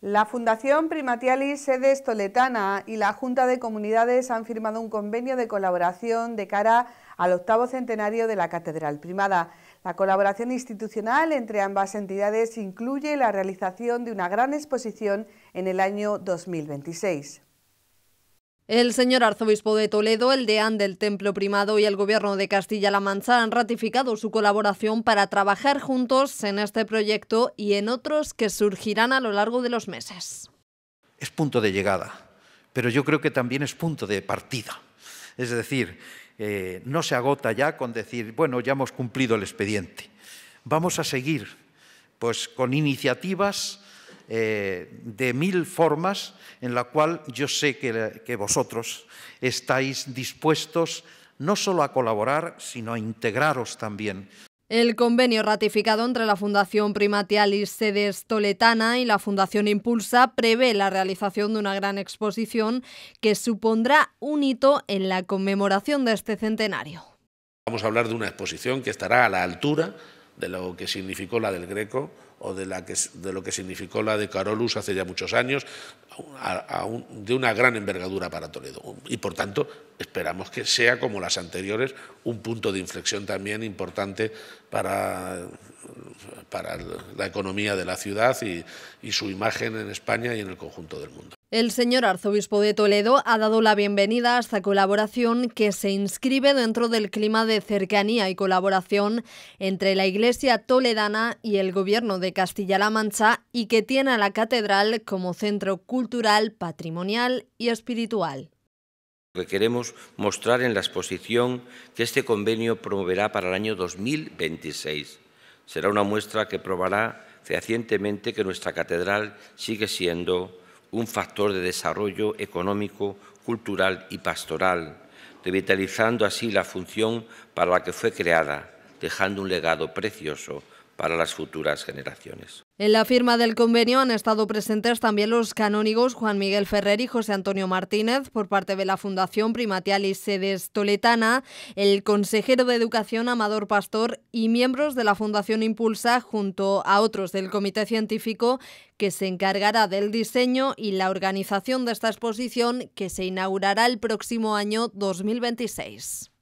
La Fundación Primatialis Sede Estoletana y la Junta de Comunidades han firmado un convenio de colaboración de cara al octavo centenario de la Catedral Primada. La colaboración institucional entre ambas entidades incluye la realización de una gran exposición en el año 2026. El señor arzobispo de Toledo, el deán del Templo Primado y el gobierno de Castilla-La Mancha han ratificado su colaboración para trabajar juntos en este proyecto y en otros que surgirán a lo largo de los meses. Es punto de llegada, pero yo creo que también es punto de partida. Es decir, eh, no se agota ya con decir, bueno, ya hemos cumplido el expediente. Vamos a seguir pues, con iniciativas eh, de mil formas en la cual yo sé que, vosotros estáis dispuestos no solo a colaborar, sino a integraros también. El convenio ratificado entre la Fundación Primatialis Sedes Toletana y la Fundación Impulsa prevé la realización de una gran exposición que supondrá un hito en la conmemoración de este centenario. Vamos a hablar de una exposición que estará a la altura de lo que significó la del Greco o de, que, de lo que significó la de Carolus hace ya muchos años, de una gran envergadura para Toledo. Y por tanto, esperamos que sea, como las anteriores, un punto de inflexión también importante para, para la economía de la ciudad y su imagen en España y en el conjunto del mundo. El señor arzobispo de Toledo ha dado la bienvenida a esta colaboración que se inscribe dentro del clima de cercanía y colaboración entre la Iglesia toledana y el gobierno de Castilla-La Mancha y que tiene a la catedral como centro cultural, patrimonial y espiritual. que queremos mostrar en la exposición que este convenio promoverá para el año 2026 será una muestra que probará fehacientemente que nuestra catedral sigue siendo un factor de desarrollo económico, cultural y pastoral, revitalizando así la función para la que fue creada, dejando un legado precioso para las futuras generaciones. En la firma del convenio han estado presentes también los canónigos Juan Miguel Ferrer y José Antonio Martínez por parte de la Fundación Primatial y Sedes Toletana, el consejero de Educación Amador Pastor y miembros de la Fundación Impulsa junto a otros del Comité Científico que se encargará del diseño y la organización de esta exposición que se inaugurará el próximo año 2026.